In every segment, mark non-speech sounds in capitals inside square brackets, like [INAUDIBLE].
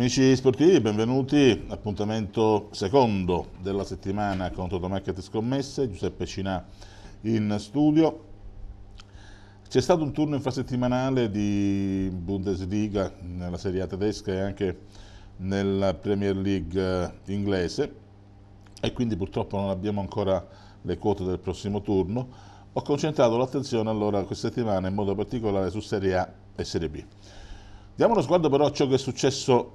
Amici sportivi, benvenuti. Appuntamento secondo della settimana con Totomarket Scommesse, Giuseppe Cinà in studio. C'è stato un turno infrasettimanale di Bundesliga nella Serie A tedesca e anche nella Premier League inglese e quindi purtroppo non abbiamo ancora le quote del prossimo turno. Ho concentrato l'attenzione allora questa settimana in modo particolare su Serie A e Serie B. Diamo uno sguardo però a ciò che è successo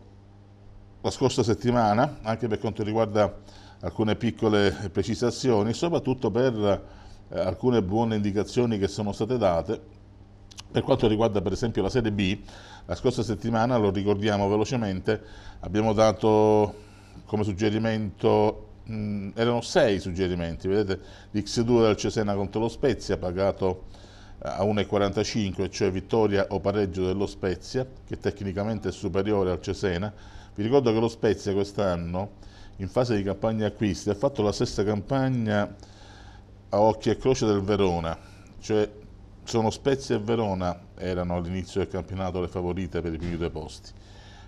la scorsa settimana, anche per quanto riguarda alcune piccole precisazioni, soprattutto per eh, alcune buone indicazioni che sono state date. Per quanto riguarda per esempio la Serie B, la scorsa settimana, lo ricordiamo velocemente, abbiamo dato come suggerimento, mh, mm, erano sei suggerimenti, vedete l'X2 del Cesena contro lo Spezia, pagato eh, a 1,45, cioè vittoria o pareggio dello Spezia, che tecnicamente è superiore al Cesena, vi ricordo che lo Spezia quest'anno, in fase di campagna acquisti, ha fatto la stessa campagna a occhi e croce del Verona, cioè sono Spezia e Verona erano all'inizio del campionato le favorite per i primi due posti.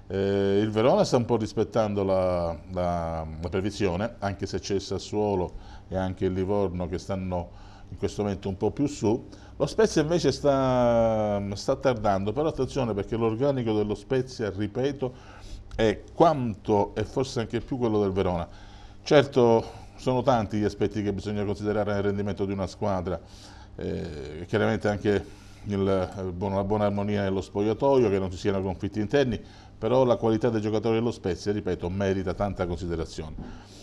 Eh, il Verona sta un po' rispettando la, la, la previsione, anche se c'è il Sassuolo e anche il Livorno che stanno in questo momento un po' più su. Lo Spezia invece sta, sta tardando, però attenzione perché l'organico dello Spezia, ripeto, è quanto e forse anche più quello del Verona. Certo sono tanti gli aspetti che bisogna considerare nel rendimento di una squadra, eh, chiaramente anche il, la buona armonia nello spogliatoio, che non ci siano conflitti interni, però la qualità dei giocatori dello Spezia, ripeto, merita tanta considerazione.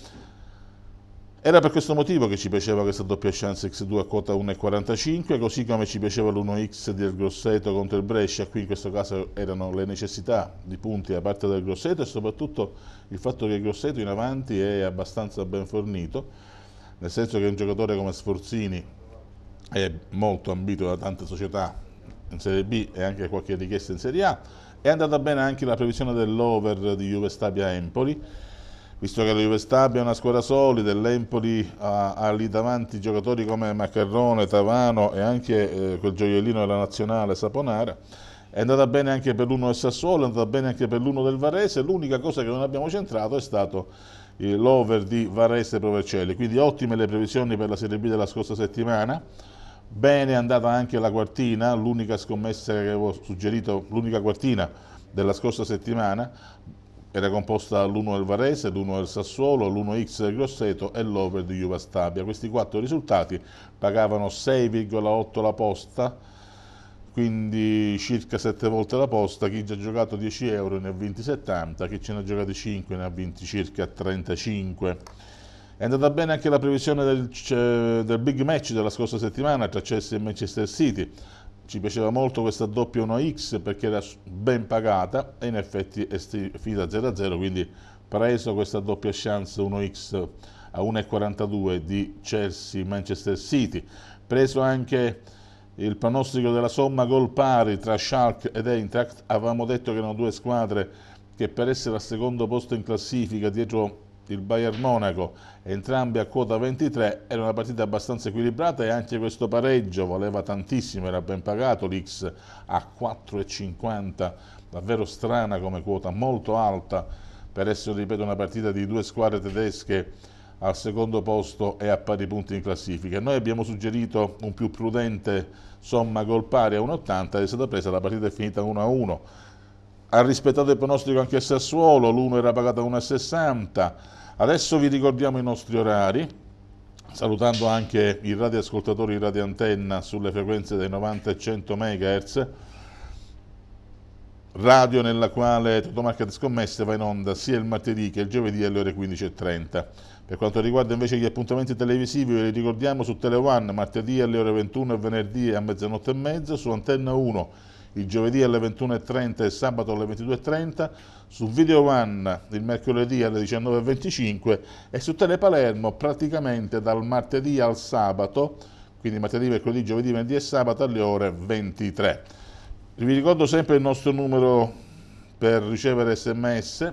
Era per questo motivo che ci piaceva questa doppia chance X2 a quota 1,45, così come ci piaceva l'1X del Grosseto contro il Brescia, qui in questo caso erano le necessità di punti da parte del Grosseto e soprattutto il fatto che il Grosseto in avanti è abbastanza ben fornito, nel senso che un giocatore come Sforzini è molto ambito da tante società in Serie B e anche qualche richiesta in Serie A, è andata bene anche la previsione dell'over di Juve Stabia Empoli, visto che la Juve Stabia è una squadra solida, l'Empoli ha, ha, lì davanti giocatori come Maccherrone, Tavano e anche eh, quel gioiellino della nazionale Saponara, è andata bene anche per l'uno del Sassuolo, è andata bene anche per l'uno del Varese, l'unica cosa che non abbiamo centrato è stato eh, l'over di Varese Provercelli, quindi ottime le previsioni per la Serie B della scorsa settimana, bene è andata anche la quartina, l'unica scommessa che avevo suggerito, l'unica quartina della scorsa settimana, era composta dall'1 del Varese, l'1 del Sassuolo, l'1x del Grosseto e l'over di Juva Stabia. Questi quattro risultati pagavano 6,8 la posta, quindi circa 7 volte la posta, chi già ha giocato 10 euro ne ha vinti 70, chi ce ne ha giocati 5 ne ha vinti circa 35. È andata bene anche la previsione del, eh, del big match della scorsa settimana tra Chelsea e Manchester City. Ci piaceva molto questa doppia 1X perché era ben pagata e in effetti è finita 0-0, quindi preso questa doppia chance 1X a 1,42 di Chelsea-Manchester City. Preso anche il pronostico della somma gol pari tra Schalke ed Eintracht. Avevamo detto che erano due squadre che per essere al secondo posto in classifica dietro il Bayern Monaco, entrambi a quota 23, era una partita abbastanza equilibrata e anche questo pareggio valeva tantissimo, era ben pagato l'X a 4,50, davvero strana come quota, molto alta per essere, ripeto, una partita di due squadre tedesche al secondo posto e a pari punti in classifica. Noi abbiamo suggerito un più prudente somma gol pari a 1,80 ed è stata presa, la partita è finita 1-1 ha rispettato il pronostico anche Sassuolo, l'1 era pagata 1,60, Adesso vi ricordiamo i nostri orari, salutando anche i radioascoltatori di Radio Antenna sulle frequenze dei 90 e 100 MHz, radio nella quale Totomarca di Scommesse va in onda sia il martedì che il giovedì alle ore 15.30. Per quanto riguarda invece gli appuntamenti televisivi, ve li ricordiamo su Tele One martedì alle ore 21 e venerdì a mezzanotte e mezza, su Antenna 1 il giovedì alle 21.30 e sabato alle 22.30, su Video One il mercoledì alle 19.25 e su Telepalermo praticamente dal martedì al sabato, quindi martedì, mercoledì, giovedì, venerdì e sabato alle ore 23. Vi ricordo sempre il nostro numero per ricevere sms,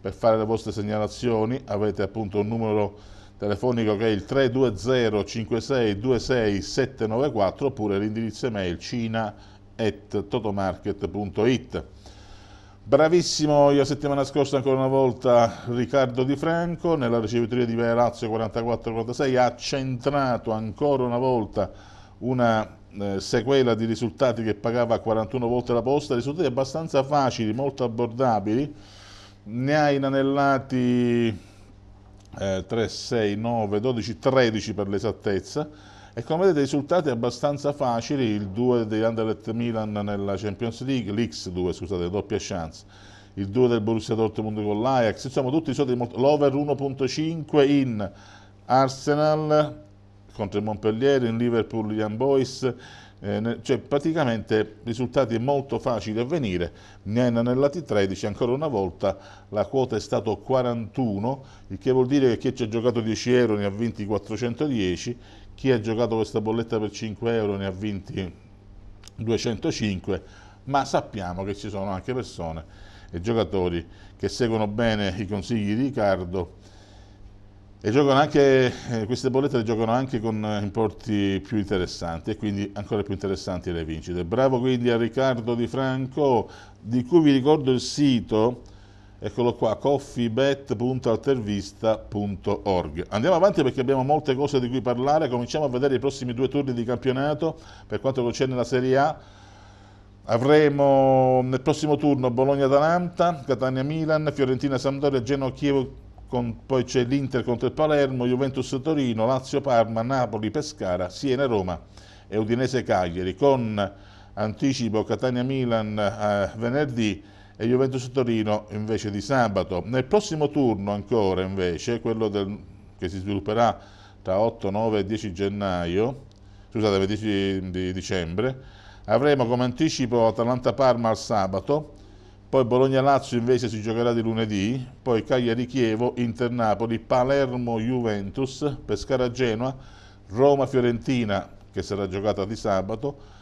per fare le vostre segnalazioni, avete appunto un numero telefonico che è il 320 56 26 794 oppure l'indirizzo email cina at totomarket.it. Bravissimo io settimana scorsa ancora una volta Riccardo Di Franco nella ricevitoria di Via Lazio 44-46 ha centrato ancora una volta una eh, sequela di risultati che pagava 41 volte la posta, risultati abbastanza facili, molto abbordabili, ne ha inanellati eh, 3, 6, 9, 12, 13 per l'esattezza e come vedete risultati abbastanza facili, il 2 di Anderlecht Milan nella Champions League, l'X2 scusate, doppia chance, il 2 del Borussia Dortmund con l'Ajax, insomma tutti i soldi, l'over 1.5 in Arsenal contro il Montpellier, in Liverpool Young Boys, eh, cioè praticamente risultati molto facili a venire, Nena nella T13 ancora una volta la quota è stata 41, il che vuol dire che chi ci ha giocato 10 euro ne ha vinti 410 chi ha giocato questa bolletta per 5 euro ne ha vinti 205, ma sappiamo che ci sono anche persone e giocatori che seguono bene i consigli di Riccardo e giocano anche, eh, queste bollette le giocano anche con eh, importi più interessanti e quindi ancora più interessanti le vincite. Bravo quindi a Riccardo Di Franco, di cui vi ricordo il sito eccolo qua, coffeebet.altervista.org. Andiamo avanti perché abbiamo molte cose di cui parlare, cominciamo a vedere i prossimi due turni di campionato per quanto concerne la Serie A. Avremo nel prossimo turno Bologna-Atalanta, Catania-Milan, Fiorentina-Sampdoria, Genoa-Chievo, poi c'è l'Inter contro il Palermo, Juventus-Torino, Lazio-Parma, Napoli-Pescara, Siena-Roma e Udinese-Cagliari con anticipo Catania-Milan eh, venerdì e Juventus Torino invece di sabato. Nel prossimo turno ancora invece, quello del, che si svilupperà tra 8, 9 e 10 gennaio, scusate, 10 di dicembre, avremo come anticipo Atalanta-Parma al sabato, poi Bologna-Lazio invece si giocherà di lunedì, poi Cagliari-Chievo, Inter-Napoli, Palermo-Juventus, Pescara-Genoa, Roma-Fiorentina che sarà giocata di sabato,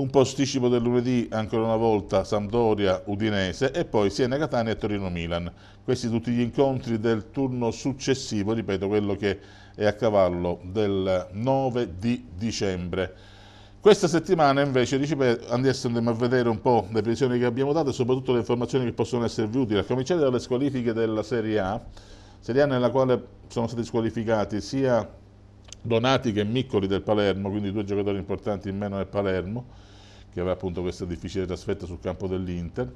un posticipo del lunedì ancora una volta Sampdoria-Udinese e poi Siena-Catania e Torino-Milan. Questi tutti gli incontri del turno successivo, ripeto quello che è a cavallo del 9 di dicembre. Questa settimana invece andiamo a vedere un po' le previsioni che abbiamo dato e soprattutto le informazioni che possono esservi utili, a cominciare dalle squalifiche della Serie A, Serie A nella quale sono stati squalificati sia Donati e Miccoli del Palermo, quindi due giocatori importanti in meno nel Palermo, che aveva appunto questa difficile trasferta sul campo dell'Inter.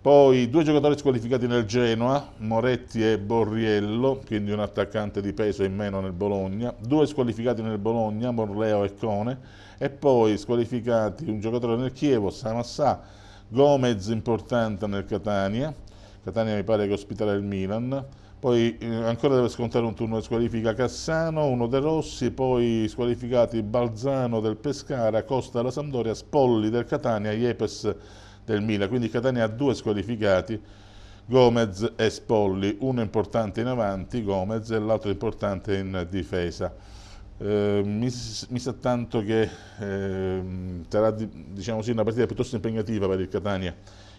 Poi due giocatori squalificati nel Genoa, Moretti e Borriello, quindi un attaccante di peso in meno nel Bologna. Due squalificati nel Bologna, Morleo e Cone. E poi squalificati un giocatore nel Chievo, Samassà, Gomez importante nel Catania. Catania mi pare che ospiterà il Milan poi eh, ancora deve scontare un turno di squalifica Cassano, uno De Rossi, poi squalificati Balzano del Pescara, Costa della Sampdoria, Spolli del Catania, Iepes del Mila, quindi Catania ha due squalificati, Gomez e Spolli, uno importante in avanti, Gomez, e l'altro importante in difesa. Eh, mi, mi, sa tanto che eh, sarà diciamo sì, una partita piuttosto impegnativa per il Catania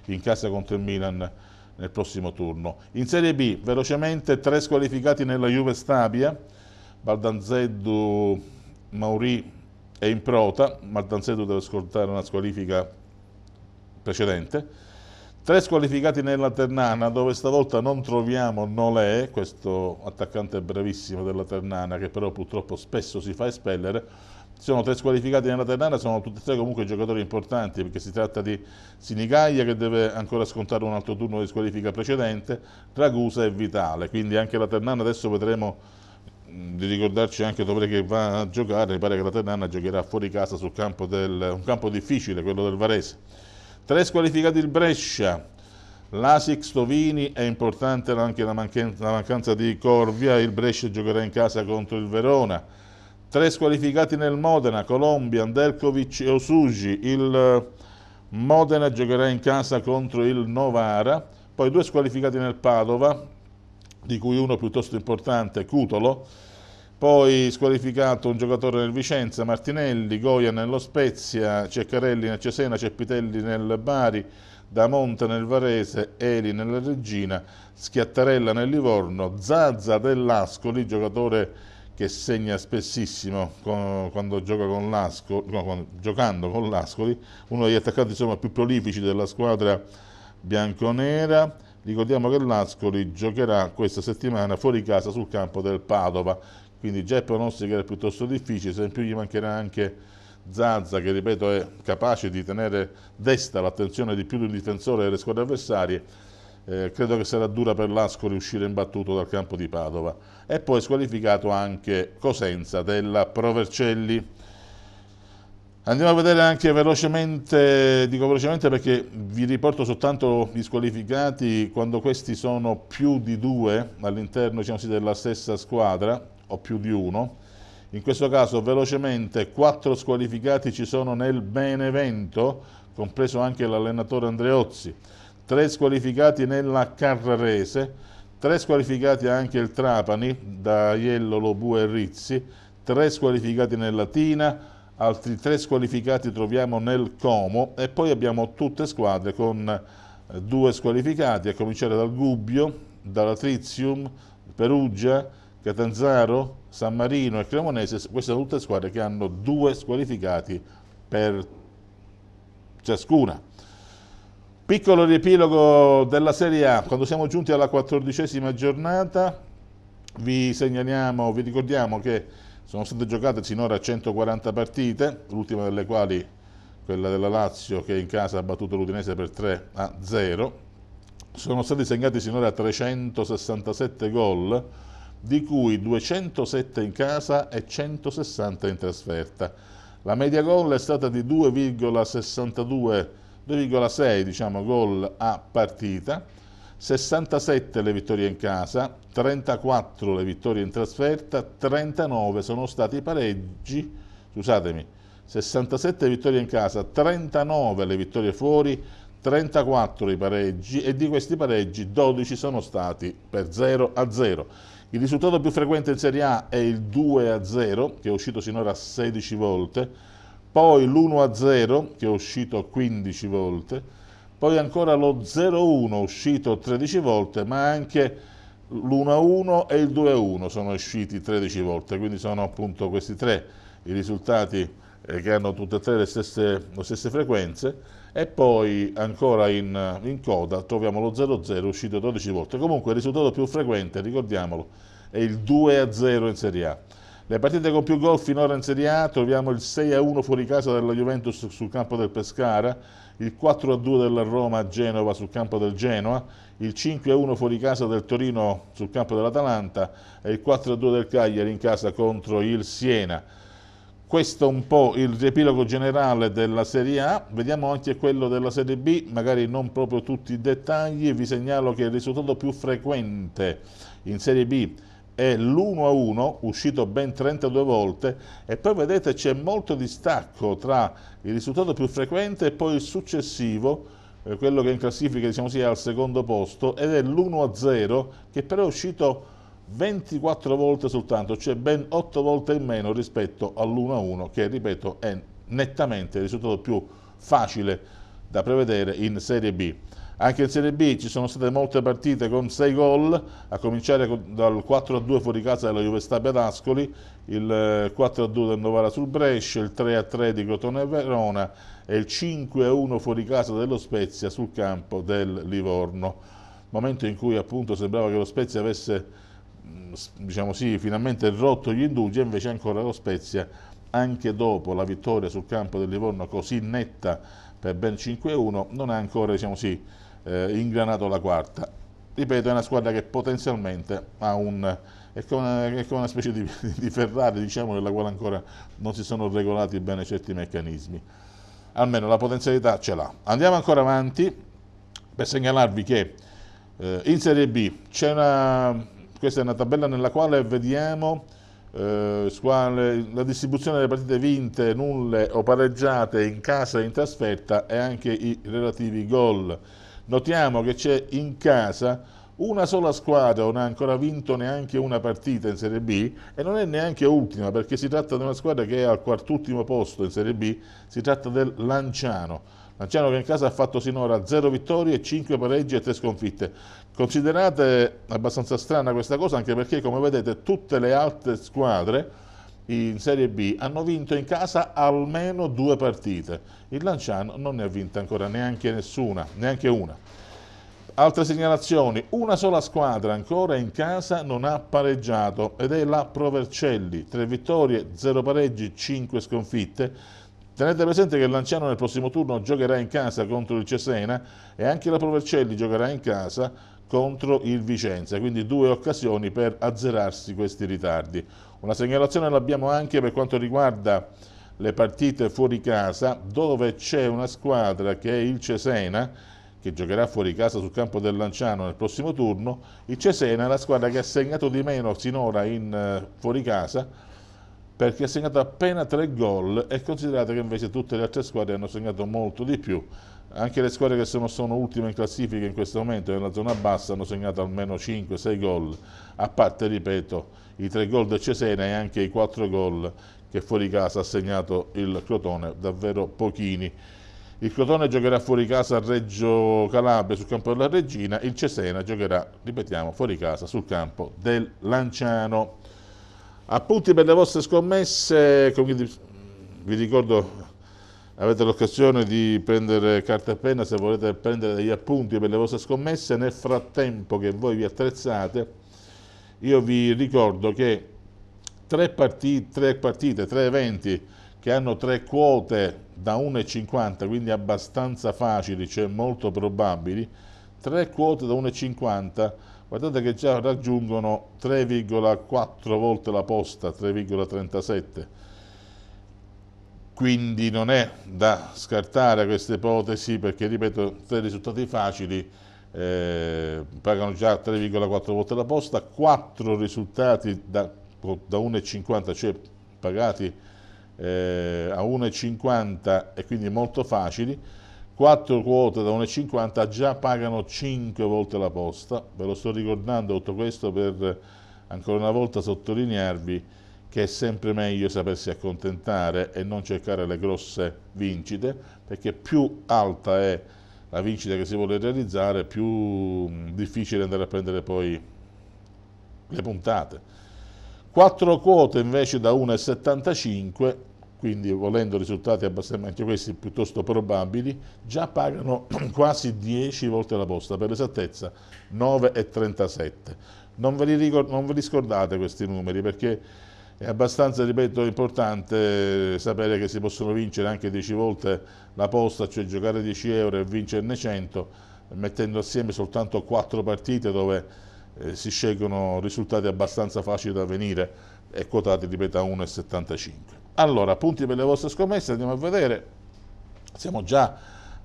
in casa contro il Milan nel prossimo turno. In Serie B, velocemente, tre squalificati nella Juve Stabia, Baldanzeddu, Mauri e Improta, Baldanzeddu deve scontare una squalifica precedente, Tre squalificati nella Ternana, dove stavolta non troviamo Nolè, questo attaccante brevissimo della Ternana, che però purtroppo spesso si fa espellere, sono tre squalificati nella Ternana, sono tutti e tre comunque giocatori importanti perché si tratta di Sinigaglia che deve ancora scontare un altro turno di squalifica precedente, Ragusa e Vitale, quindi anche la Ternana adesso vedremo di ricordarci anche dov'è che va a giocare, mi pare che la Ternana giocherà fuori casa sul campo del, un campo difficile, quello del Varese. Tre squalificati il Brescia, l'Asic Stovini, è importante anche la mancanza di Corvia, il Brescia giocherà in casa contro il Verona. Tre squalificati nel Modena, Colombia, Andelkovic e Osugi. Il eh, Modena giocherà in casa contro il Novara. Poi due squalificati nel Padova, di cui uno piuttosto importante, Cutolo. Poi squalificato un giocatore nel Vicenza, Martinelli, Goia nello Spezia, Ceccarelli nel Cesena, Ceppitelli nel Bari, Damonte nel Varese, Eli nella Regina, Schiattarella nel Livorno, Zazza dell'Ascoli, giocatore che segna spessissimo con, quando, gioca con Lasco, no, quando, giocando con l'Ascoli, uno degli attaccanti insomma, più prolifici della squadra bianconera. Ricordiamo che l'Ascoli giocherà questa settimana fuori casa sul campo del Padova, quindi già il pronostico era piuttosto difficile, se in più gli mancherà anche Zazza che ripeto è capace di tenere desta l'attenzione di più di un difensore delle squadre avversarie eh, credo che sarà dura per l'Ascoli uscire imbattuto dal campo di Padova. E poi squalificato anche Cosenza della Provercelli. Andiamo a vedere anche velocemente, dico velocemente perché vi riporto soltanto gli squalificati quando questi sono più di due all'interno diciamo della stessa squadra o più di uno. In questo caso velocemente quattro squalificati ci sono nel Benevento, compreso anche l'allenatore Andreozzi. 3 squalificati nella Carrarese, 3 squalificati anche il Trapani, da Iello, Lobue e Rizzi, 3 squalificati nella Tina, altri 3 squalificati troviamo nel Como e poi abbiamo tutte squadre con 2 eh, squalificati, a cominciare dal Gubbio, dalla Trizium, Perugia, Catanzaro, San Marino e Cremonese, queste sono tutte squadre che hanno due squalificati per ciascuna. Piccolo riepilogo della Serie A, quando siamo giunti alla quattordicesima giornata vi segnaliamo, vi ricordiamo che sono state giocate sinora 140 partite, l'ultima delle quali quella della Lazio che in casa ha battuto l'Udinese per 3 a 0. Sono stati segnati sinora 367 gol, di cui 207 in casa e 160 in trasferta. La media gol è stata di 2,62 gol 2,6 diciamo, gol a partita, 67 le vittorie in casa, 34 le vittorie in trasferta, 39 sono stati i pareggi, scusatemi, 67 vittorie in casa, 39 le vittorie fuori, 34 i pareggi e di questi pareggi 12 sono stati per 0 a 0. Il risultato più frequente in Serie A è il 2 a 0 che è uscito sinora 16 volte poi l'1-0 a che è uscito 15 volte, poi ancora lo 0-1 uscito 13 volte, ma anche l'1-1 e il 2-1 sono usciti 13 volte, quindi sono appunto questi tre i risultati eh, che hanno tutte e tre le stesse, le stesse frequenze e poi ancora in, in coda troviamo lo 0-0 uscito 12 volte. Comunque il risultato più frequente, ricordiamolo, è il 2-0 in Serie A. Le partite con più gol finora in Serie A troviamo il 6-1 fuori casa della Juventus sul campo del Pescara, il 4-2 della Roma a Genova sul campo del Genoa, il 5-1 fuori casa del Torino sul campo dell'Atalanta e il 4-2 del Cagliari in casa contro il Siena. Questo è un po' il riepilogo generale della Serie A, vediamo anche quello della Serie B, magari non proprio tutti i dettagli, vi segnalo che il risultato più frequente in Serie B è l'1-1 uscito ben 32 volte e poi vedete c'è molto distacco tra il risultato più frequente e poi il successivo eh, quello che in classifica diciamo sia al secondo posto ed è l'1-0 che però è uscito 24 volte soltanto, cioè ben 8 volte in meno rispetto all'1-1 che ripeto è nettamente il risultato più facile da prevedere in Serie B. Anche in Serie B ci sono state molte partite con 6 gol, a cominciare dal 4-2 fuori casa della Juve Stabia d'Ascoli, il 4-2 eh, del Novara sul Brescia, il 3-3 di Cotone e Verona e il 5-1 fuori casa dello Spezia sul campo del Livorno. Momento in cui appunto sembrava che lo Spezia avesse mm, diciamo sì, finalmente rotto gli indugi, invece ancora lo Spezia anche dopo la vittoria sul campo del Livorno così netta per ben 5-1 non ha ancora diciamo sì, eh, ingranato la quarta. Ripeto, è una squadra che potenzialmente ha un... È come, una, è come una specie di, [LAUGHS] di Ferrari, diciamo, nella quale ancora non si sono regolati bene certi meccanismi. Almeno la potenzialità ce l'ha. Andiamo ancora avanti per segnalarvi che eh, in Serie B c'è una, questa è una tabella nella quale vediamo eh, squadre, la distribuzione delle partite vinte, nulle o pareggiate in casa e in trasferta e anche i relativi gol. Notiamo che c'è in casa una sola squadra non ha ancora vinto neanche una partita in Serie B e non è neanche ultima perché si tratta di una squadra che è al quartultimo posto in Serie B, si tratta del Lanciano. Lanciano che in casa ha fatto sinora 0 vittorie, 5 pareggi e 3 sconfitte. Considerate abbastanza strana questa cosa anche perché come vedete tutte le altre squadre in Serie B hanno vinto in casa almeno due partite. Il Lanciano non ne ha vinta ancora neanche nessuna, neanche una. Altre segnalazioni, una sola squadra ancora in casa non ha pareggiato ed è la Provercelli, tre vittorie, zero pareggi, cinque sconfitte. Tenete presente che il Lanciano nel prossimo turno giocherà in casa contro il Cesena e anche la Provercelli giocherà in casa contro il Vicenza, quindi due occasioni per azzerarsi questi ritardi. Una segnalazione l'abbiamo anche per quanto riguarda le partite fuori casa, dove c'è una squadra che è il Cesena, che giocherà fuori casa sul campo del Lanciano nel prossimo turno. Il Cesena è la squadra che ha segnato di meno sinora in uh, fuori casa, perché ha segnato appena tre gol e considerate che invece tutte le altre squadre hanno segnato molto di più. Anche le squadre che sono, sono ultime in classifica in questo momento nella zona bassa hanno segnato almeno 5-6 gol, a parte, ripeto, i tre gol del Cesena e anche i quattro gol che fuori casa ha segnato il Crotone, davvero pochini. Il Crotone giocherà fuori casa a Reggio Calabria sul campo della Regina, il Cesena giocherà, ripetiamo, fuori casa sul campo del Lanciano. Appunti per le vostre scommesse, vi ricordo avete l'occasione di prendere carta e penna se volete prendere degli appunti per le vostre scommesse, nel frattempo che voi vi attrezzate io vi ricordo che tre, partite, tre partite, tre eventi che hanno tre quote da 1,50, quindi abbastanza facili, cioè molto probabili, tre quote da 1,50, guardate che già raggiungono 3,4 volte la posta, 3,37. Quindi non è da scartare questa ipotesi perché, ripeto, tre risultati facili eh, pagano già 3,4 volte la posta, 4 risultati da, da 1,50, cioè pagati eh, a 1,50 e quindi molto facili, 4 quote da 1,50 già pagano 5 volte la posta, ve lo sto ricordando tutto questo per ancora una volta sottolinearvi che è sempre meglio sapersi accontentare e non cercare le grosse vincite, perché più alta è la vincita che si vuole realizzare, più mm, difficile andare a prendere poi le puntate. 4 quote invece da 1,75, quindi volendo risultati abbastanza, anche questi piuttosto probabili, già pagano [CLEARS THROAT] quasi 10 volte la posta, per esattezza 9,37. Non non ve li scordate questi numeri perché è abbastanza, ripeto, importante sapere che si possono vincere anche 10 volte la posta, cioè giocare 10 euro e vincerne 100, mettendo assieme soltanto 4 partite dove eh, si scelgono risultati abbastanza facili da venire e quotati, ripeto, a 1,75. Allora, punti per le vostre scommesse, andiamo a vedere, siamo già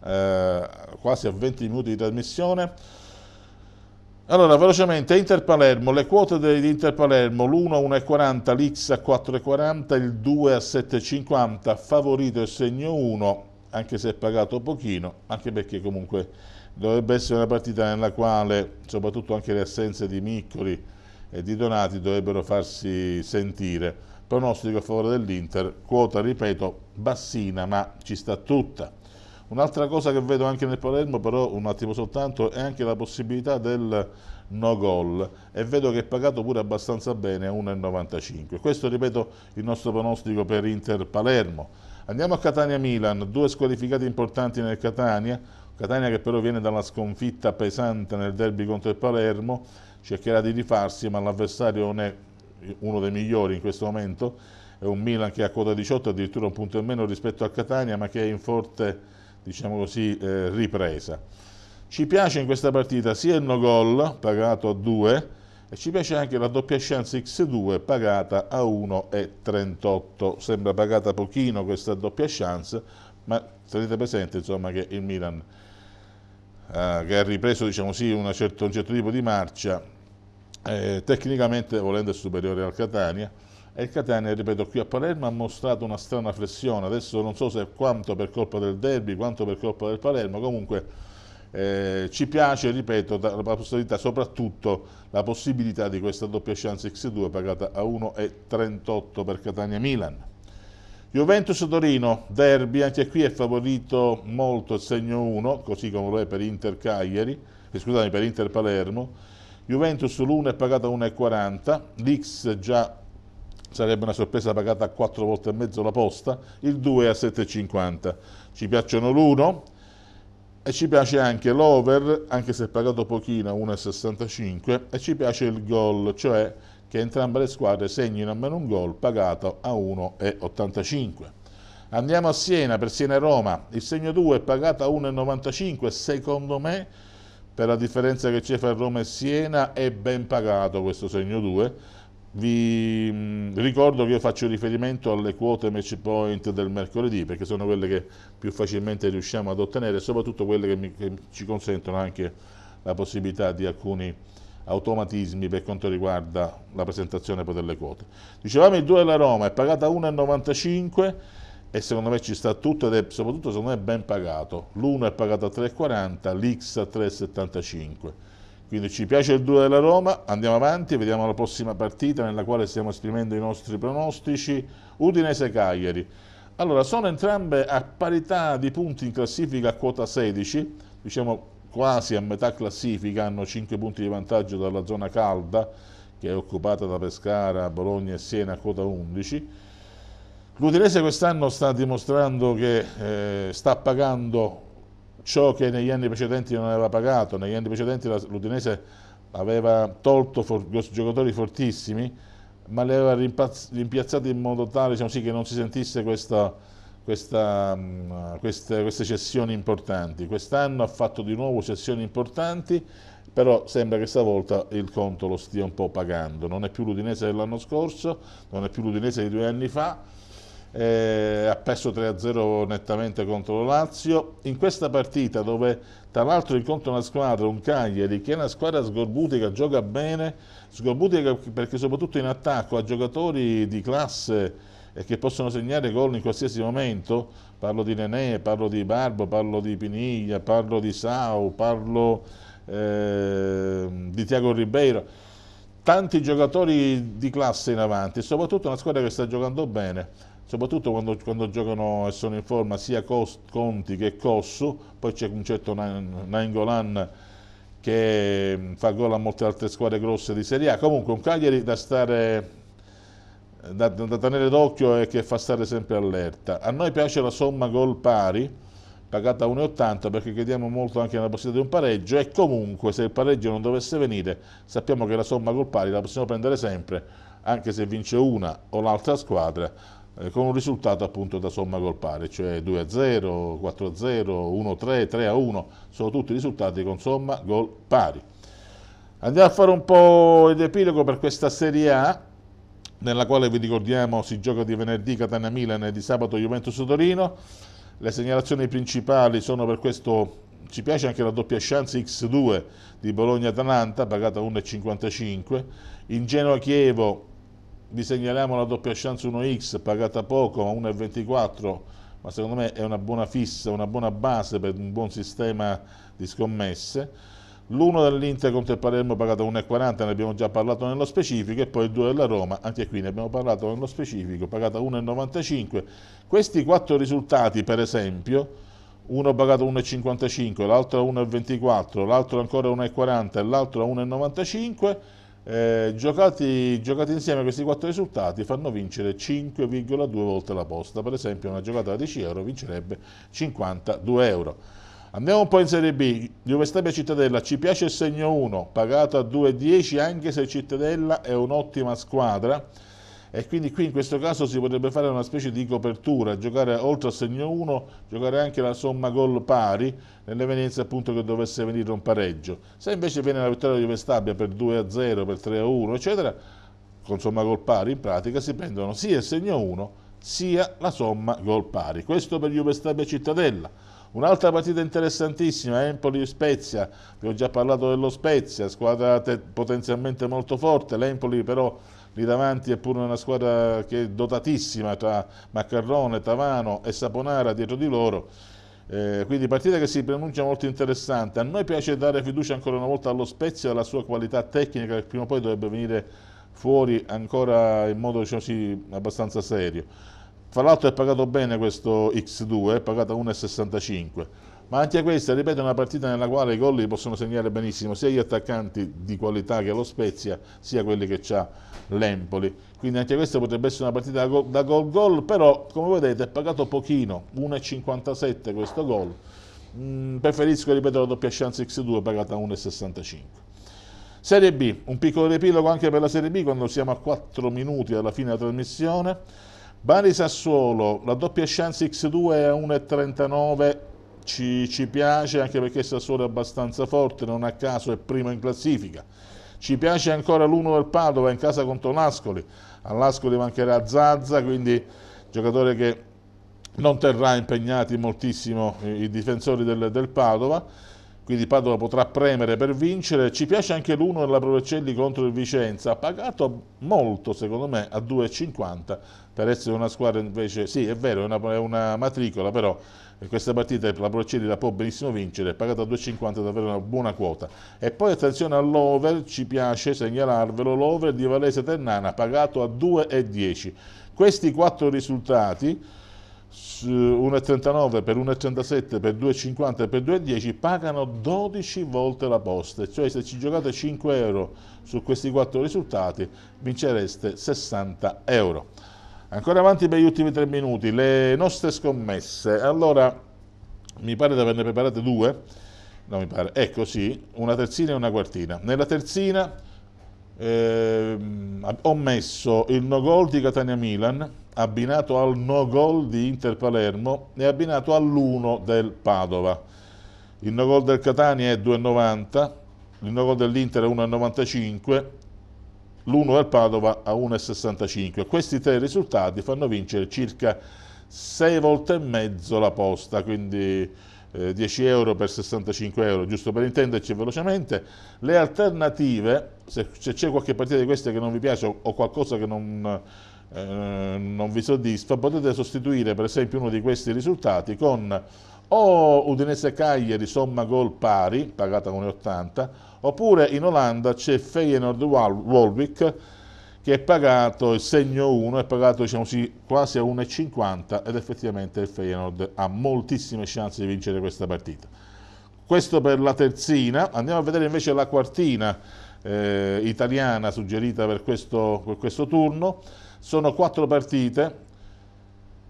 eh, quasi a 20 minuti di trasmissione, allora, velocemente, Inter-Palermo, le quote di Inter-Palermo, l'1 a 1,40, l'X a 4,40, il 2 a 7,50, favorito il segno 1, anche se è pagato pochino, anche perché comunque dovrebbe essere una partita nella quale, soprattutto anche le assenze di Miccoli e di Donati, dovrebbero farsi sentire. Pronostico a favore dell'Inter, quota, ripeto, bassina, ma ci sta tutta. Un'altra cosa che vedo anche nel Palermo, però un attimo soltanto, è anche la possibilità del no gol e vedo che è pagato pure abbastanza bene a 1,95. Questo ripeto il nostro pronostico per Inter Palermo. Andiamo a Catania-Milan, due squalificati importanti nel Catania, Catania che però viene dalla sconfitta pesante nel derby contro il Palermo, cercherà di rifarsi ma l'avversario non è uno dei migliori in questo momento, è un Milan che ha quota 18 addirittura un punto in meno rispetto a Catania ma che è in forte diciamo così, eh, ripresa. Ci piace in questa partita sia il no gol pagato a 2 e ci piace anche la doppia chance x2 pagata a 1,38. Sembra pagata pochino questa doppia chance, ma tenete presente insomma, che il Milan eh, che ha ripreso diciamo sì, certo, un certo tipo di marcia, eh, tecnicamente volendo è superiore al Catania, e il Catania, ripeto, qui a Palermo ha mostrato una strana flessione, adesso non so se quanto per colpa del derby, quanto per colpa del Palermo, comunque eh, ci piace, ripeto, la possibilità, soprattutto la possibilità di questa doppia chance X2 pagata a 1,38 per Catania-Milan. Juventus-Torino, derby, anche qui è favorito molto il segno 1, così come lo è per Inter-Cagliari, eh, scusami, per Inter-Palermo. Juventus l'1 è pagata a 1,40, l'X già sarebbe una sorpresa pagata a 4 volte e mezzo la posta, il 2 a 7,50. Ci piacciono l'1 e ci piace anche l'over, anche se è pagato pochino, 1,65, e ci piace il gol, cioè che entrambe le squadre segnino almeno un gol pagato a 1,85. Andiamo a Siena, per Siena-Roma, e il segno 2 è pagato a 1,95, secondo me per la differenza che c'è fra Roma e Siena è ben pagato questo segno 2 vi mm, ricordo che io faccio riferimento alle quote match point del mercoledì perché sono quelle che più facilmente riusciamo ad ottenere e soprattutto quelle che, mi, che, ci consentono anche la possibilità di alcuni automatismi per quanto riguarda la presentazione delle quote. Dicevamo il 2 della Roma è pagata 1,95 e secondo me ci sta tutto ed è soprattutto secondo me ben pagato. L'1 è pagata a 3,40, l'X a 3,75 quindi ci piace il 2 della Roma, andiamo avanti, vediamo la prossima partita nella quale stiamo esprimendo i nostri pronostici. Udinese-Cagliari. Allora, sono entrambe a parità di punti in classifica a quota 16, diciamo quasi a metà classifica, hanno 5 punti di vantaggio dalla zona calda, che è occupata da Pescara, Bologna e Siena a quota 11. L'Udinese quest'anno sta dimostrando che eh, sta pagando ciò che negli anni precedenti non aveva pagato, negli anni precedenti l'Udinese aveva tolto for, giocatori fortissimi, ma li aveva rimpiazzati in modo tale diciamo sì, che non si sentisse questa, questa, queste, queste cessioni importanti. Quest'anno ha fatto di nuovo cessioni importanti, però sembra che stavolta il conto lo stia un po' pagando. Non è più l'Udinese dell'anno scorso, non è più l'Udinese di due anni fa, eh, ha perso 3-0 nettamente contro Lazio. In questa partita dove tra l'altro incontra una squadra, un Cagliari, che è una squadra sgorbutica, gioca bene, sgorbutica perché soprattutto in attacco ha giocatori di classe eh, che possono segnare gol in qualsiasi momento, parlo di Nenè, parlo di Barbo, parlo di Piniglia, parlo di Sau, parlo eh, di Tiago Ribeiro tanti giocatori di classe in avanti soprattutto una squadra che sta giocando bene soprattutto quando, quando, giocano e sono in forma sia Cost, Conti che Cossu, poi c'è un certo Nangolan che mm, fa gol a molte altre squadre grosse di Serie A, comunque un Cagliari da stare da, da tenere d'occhio e che fa stare sempre allerta. A noi piace la somma gol pari, pagata 1,80 perché crediamo molto anche nella possibilità di un pareggio e comunque se il pareggio non dovesse venire sappiamo che la somma gol pari la possiamo prendere sempre anche se vince una o l'altra squadra eh, con un risultato appunto da somma gol pari, cioè 2-0, a 4-0, a 1-3, a 3-1, a sono tutti risultati con somma gol pari. Andiamo a fare un po' il epilogo per questa Serie A, nella quale vi ricordiamo si gioca di venerdì Catania-Milan e di sabato Juventus-Torino. Le segnalazioni principali sono per questo ci piace anche la doppia chance X2 di Bologna-Atalanta, pagata 1,55. In Genoa-Chievo vi segnaliamo la doppia chance 1x pagata poco 1,24 ma secondo me è una buona fissa una buona base per un buon sistema di scommesse l'1 dell'Inter contro il Palermo pagata 1,40 ne abbiamo già parlato nello specifico e poi il 2 della Roma anche qui ne abbiamo parlato nello specifico pagata 1,95 questi quattro risultati per esempio uno pagato 1,55, l'altro 1,24, l'altro ancora 1,40 e l'altro 1,95 eh, giocati, giocati, insieme questi quattro risultati fanno vincere 5,2 volte la posta, per esempio una giocata da 10 euro vincerebbe 52 euro. Andiamo un po' in Serie B, Juve Stabia Cittadella, ci piace il segno 1, pagato a 2,10 anche se Cittadella è un'ottima squadra e quindi qui in questo caso si potrebbe fare una specie di copertura, giocare oltre al segno 1, giocare anche la somma gol pari nell'evenienza appunto che dovesse venire un pareggio. Se invece viene la vittoria di Vestabia per 2 0, per 3 1 eccetera, con somma gol pari in pratica si prendono sia il segno 1 sia la somma gol pari. Questo per Juve Stabia Cittadella. Un'altra partita interessantissima, Empoli-Spezia, vi ho già parlato dello Spezia, squadra potenzialmente molto forte, l'Empoli però lì davanti è pure una squadra che è dotatissima tra Maccarrone, Tavano e Saponara dietro di loro. Eh, quindi partita che si pronuncia molto interessante. A noi piace dare fiducia ancora una volta allo Spezia e alla sua qualità tecnica che prima o poi dovrebbe venire fuori ancora in modo diciamo, sì, abbastanza serio. Fra l'altro è pagato bene questo X2, è pagato 1,65 ma anche questa, ripeto, è una partita nella quale i gol li possono segnare benissimo sia gli attaccanti di qualità che lo Spezia, sia quelli che ha l'Empoli. Quindi anche questa potrebbe essere una partita da gol-gol, però come vedete è pagato pochino, 1,57 questo gol. Mm, preferisco, ripeto, la doppia chance X2 pagata 1,65. Serie B, un piccolo riepilogo anche per la Serie B quando siamo a 4 minuti alla fine della trasmissione. Bari Sassuolo, la doppia chance X2 è a 1,39 ci, ci, piace anche perché Sassuolo è abbastanza forte, non a caso è primo in classifica. Ci piace ancora l'uno del Padova in casa contro l'Ascoli. All'Ascoli mancherà Zazza, quindi giocatore che non terrà impegnati moltissimo i, difensori del, del Padova quindi Padova potrà premere per vincere. Ci piace anche l'1 della Provercelli contro il Vicenza, pagato molto secondo me a 2,50 per essere una squadra invece, sì è vero è una, è una matricola però questa partita la Provercelli la può benissimo vincere, pagata a 2,50 è davvero una buona quota. E poi attenzione all'over, ci piace segnalarvelo, l'over di Valese Ternana pagato a 2,10. Questi quattro risultati 1,39 per 1,37 per 2,50 per 2,10 pagano 12 volte la posta, cioè se ci giocate 5 euro su questi 4 risultati vincereste 60 euro. Ancora avanti per gli ultimi 3 minuti, le nostre scommesse. Allora, mi pare di averne preparate due, no mi pare, ecco sì, una terzina e una quartina. Nella terzina eh, ho messo il no goal di Catania Milan, abbinato al no gol di Inter Palermo e abbinato all'1 del Padova. Il no gol del Catania è 2,90, il no gol dell'Inter è 1,95, l'1 del Padova a 1,65. Questi tre risultati fanno vincere circa 6 volte e mezzo la posta, quindi 10 eh, euro per 65 euro, giusto per intenderci velocemente. Le alternative, se c'è qualche partita di queste che non vi piace o qualcosa che non Ehm, non vi soddisfa, potete sostituire per esempio uno di questi risultati con o Udinese Cagliari somma gol pari, pagata con 80, oppure in Olanda c'è Feyenoord Wolwick che è pagato il segno 1, è pagato diciamo sì, quasi a 1,50 ed effettivamente il Feyenoord ha moltissime chance di vincere questa partita. Questo per la terzina, andiamo a vedere invece la quartina eh, italiana suggerita per questo, per questo turno sono quattro partite,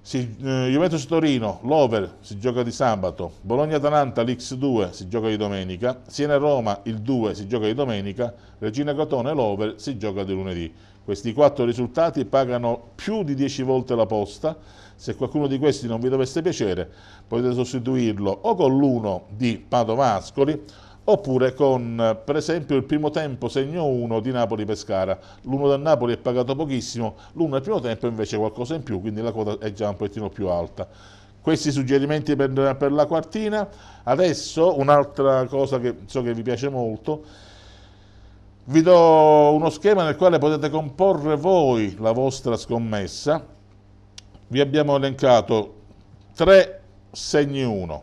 si, eh, Juventus-Torino, l'over si gioca di sabato, Bologna-Atalanta l'X2 si gioca di domenica, Siena-Roma il 2 si gioca di domenica, regina Cotone, l'over si gioca di lunedì. Questi quattro risultati pagano più di 10 volte la posta, se qualcuno di questi non vi dovesse piacere potete sostituirlo o con l'uno di Padova-Ascoli oppure con per esempio il primo tempo segno 1 di Napoli-Pescara, l'1 del Napoli è pagato pochissimo, l'1 del primo tempo invece qualcosa in più, quindi la quota è già un pochettino più alta. Questi suggerimenti per, per la quartina, adesso un'altra cosa che so che vi piace molto, vi do uno schema nel quale potete comporre voi la vostra scommessa, vi abbiamo elencato 3 segni 1,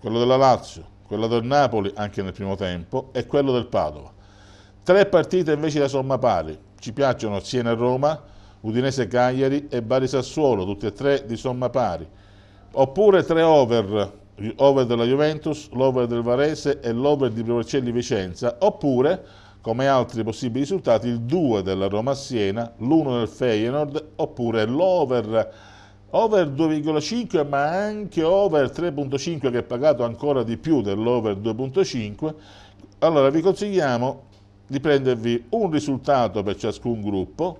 quello della Lazio, quella del Napoli anche nel primo tempo e quello del Padova. Tre partite invece da somma pari, ci piacciono Siena e Roma, Udinese Cagliari e Bari Sassuolo, tutte e tre di somma pari. Oppure tre over, l'over della Juventus, l'over del Varese e l'over di Provercelli Vicenza, oppure come altri possibili risultati il 2 della Roma Siena, l'1 del Feyenoord oppure l'over over 2,5 ma anche over 3,5 che è pagato ancora di più dell'over 2,5, allora vi consigliamo di prendervi un risultato per ciascun gruppo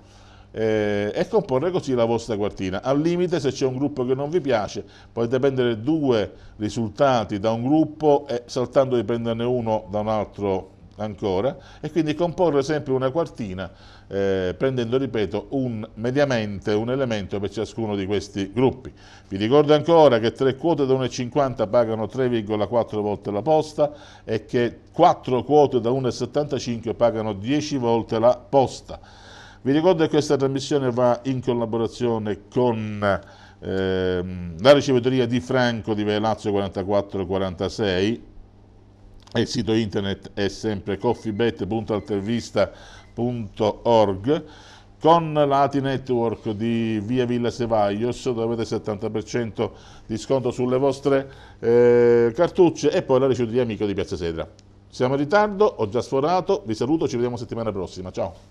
eh, e comporre così la vostra quartina. Al limite se c'è un gruppo che non vi piace potete prendere due risultati da un gruppo e saltando di prenderne uno da un altro gruppo ancora e quindi comporre sempre una quartina eh, prendendo, ripeto, un, mediamente un elemento per ciascuno di questi gruppi. Vi ricordo ancora che tre quote da 1,50 pagano 3,4 volte la posta e che quattro quote da 1,75 pagano 10 volte la posta. Vi ricordo che questa trasmissione va in collaborazione con eh, la ricevitoria di Franco di Velazio 4446 il sito internet è sempre coffeebet.altervista.org con l'ATI Network di via Villa Sevaios dove avete 70% di sconto sulle vostre eh, cartucce e poi la ricevuta di Amico di Piazza Sedra. Siamo in ritardo, ho già sforato, vi saluto, ci vediamo settimana prossima, ciao!